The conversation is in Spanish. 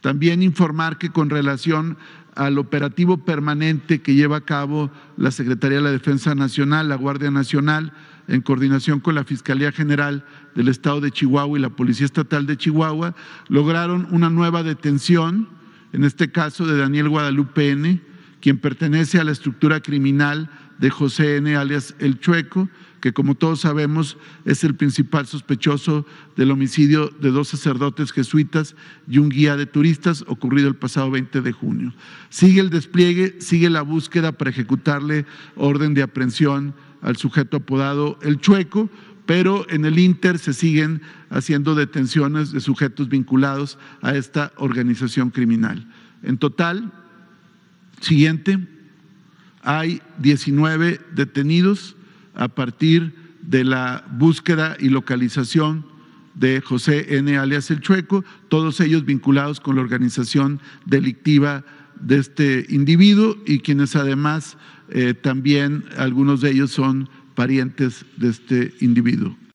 También informar que con relación al operativo permanente que lleva a cabo la Secretaría de la Defensa Nacional, la Guardia Nacional, en coordinación con la Fiscalía General del Estado de Chihuahua y la Policía Estatal de Chihuahua, lograron una nueva detención, en este caso de Daniel Guadalupe N., quien pertenece a la estructura criminal de José N., alias El Chueco, que como todos sabemos es el principal sospechoso del homicidio de dos sacerdotes jesuitas y un guía de turistas ocurrido el pasado 20 de junio. Sigue el despliegue, sigue la búsqueda para ejecutarle orden de aprehensión al sujeto apodado El Chueco, pero en el Inter se siguen haciendo detenciones de sujetos vinculados a esta organización criminal. En total, siguiente, hay 19 detenidos a partir de la búsqueda y localización de José N. alias El Chueco, todos ellos vinculados con la organización delictiva de este individuo y quienes además eh, también algunos de ellos son parientes de este individuo.